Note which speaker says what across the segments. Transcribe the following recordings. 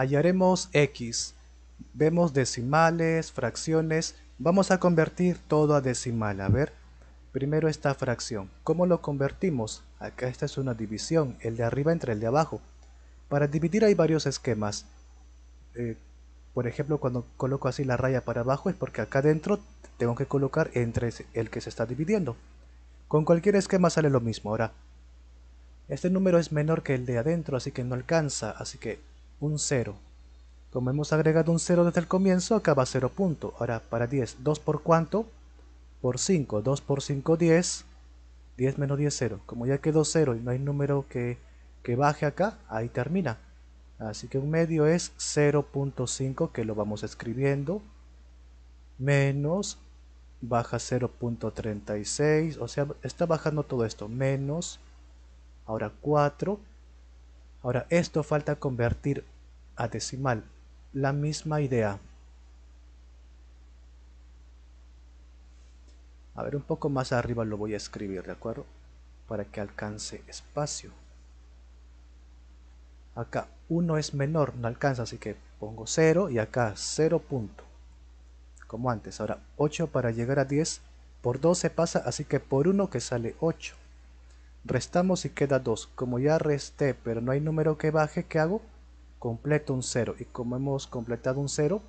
Speaker 1: hallaremos x. Vemos decimales, fracciones. Vamos a convertir todo a decimal. A ver, primero esta fracción. ¿Cómo lo convertimos? Acá esta es una división, el de arriba entre el de abajo. Para dividir hay varios esquemas. Eh, por ejemplo, cuando coloco así la raya para abajo es porque acá adentro tengo que colocar entre el que se está dividiendo. Con cualquier esquema sale lo mismo. Ahora, este número es menor que el de adentro, así que no alcanza. Así que un 0. Como hemos agregado un 0 desde el comienzo, acaba 0 punto. Ahora para 10, 2 por cuánto? Por 5, 2 por 5, 10. 10 menos 10, 0. Como ya quedó 0 y no hay número que, que baje acá, ahí termina. Así que un medio es 0.5 que lo vamos escribiendo. Menos baja 0.36. O sea, está bajando todo esto. Menos. Ahora 4 Ahora, esto falta convertir a decimal la misma idea. A ver, un poco más arriba lo voy a escribir, ¿de acuerdo? Para que alcance espacio. Acá 1 es menor, no alcanza, así que pongo 0 y acá 0 punto. Como antes, ahora 8 para llegar a 10, por 2 se pasa, así que por 1 que sale 8. Restamos y queda 2. Como ya resté, pero no hay número que baje, ¿qué hago? Completo un 0. Y como hemos completado un 0,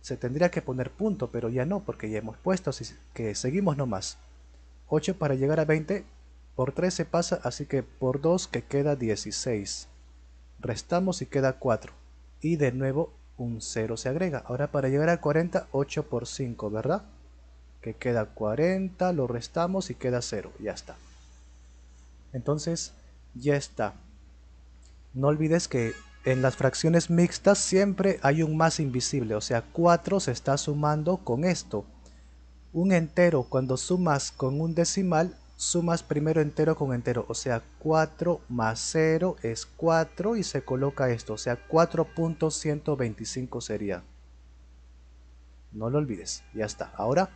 Speaker 1: se tendría que poner punto, pero ya no, porque ya hemos puesto, así que seguimos nomás. 8 para llegar a 20, por 3 se pasa, así que por 2 que queda 16. Restamos y queda 4. Y de nuevo un 0 se agrega. Ahora para llegar a 40, 8 por 5, ¿verdad? Que queda 40, lo restamos y queda 0, ya está. Entonces, ya está. No olvides que en las fracciones mixtas siempre hay un más invisible, o sea, 4 se está sumando con esto. Un entero, cuando sumas con un decimal, sumas primero entero con entero, o sea, 4 más 0 es 4 y se coloca esto, o sea, 4.125 sería. No lo olvides, ya está. Ahora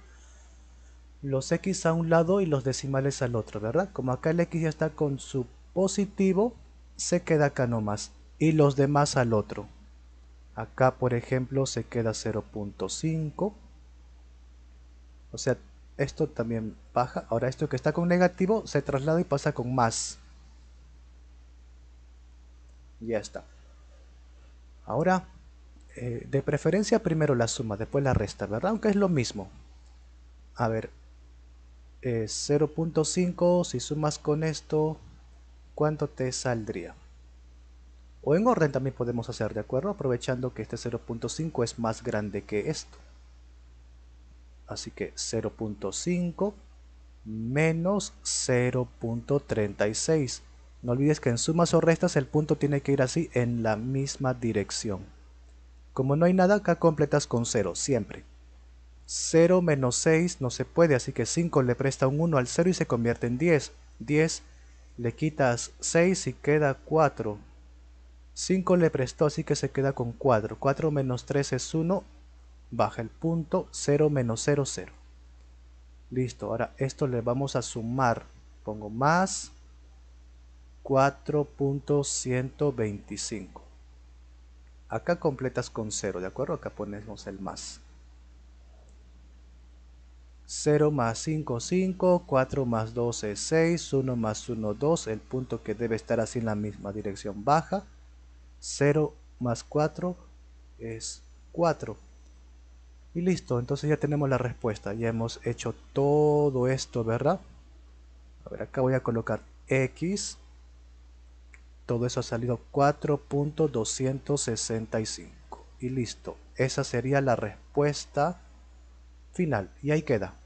Speaker 1: los x a un lado y los decimales al otro, ¿verdad? Como acá el x ya está con su positivo, se queda acá nomás y los demás al otro. Acá, por ejemplo, se queda 0.5. O sea, esto también baja. Ahora esto que está con negativo se traslada y pasa con más. Ya está. Ahora, eh, de preferencia primero la suma, después la resta, ¿verdad? Aunque es lo mismo. A ver, 0.5, eh, si sumas con esto, ¿cuánto te saldría? O en orden también podemos hacer, ¿de acuerdo? Aprovechando que este 0.5 es más grande que esto. Así que 0.5 menos 0.36. No olvides que en sumas o restas el punto tiene que ir así en la misma dirección. Como no hay nada, acá completas con 0, siempre. 0 menos 6 no se puede, así que 5 le presta un 1 al 0 y se convierte en 10. 10 le quitas 6 y queda 4. 5 le prestó, así que se queda con 4. 4 menos 3 es 1, baja el punto, 0 menos 0, 0. Listo, ahora esto le vamos a sumar. Pongo más 4.125. Acá completas con 0, ¿de acuerdo? Acá ponemos el más. 0 más 5, 5, 4 más 12 es 6, 1 más 1, 2, el punto que debe estar así en la misma dirección baja, 0 más 4 es 4. Y listo, entonces ya tenemos la respuesta, ya hemos hecho todo esto, ¿verdad? A ver, acá voy a colocar X, todo eso ha salido 4.265 y listo, esa sería la respuesta Final. Y ahí queda.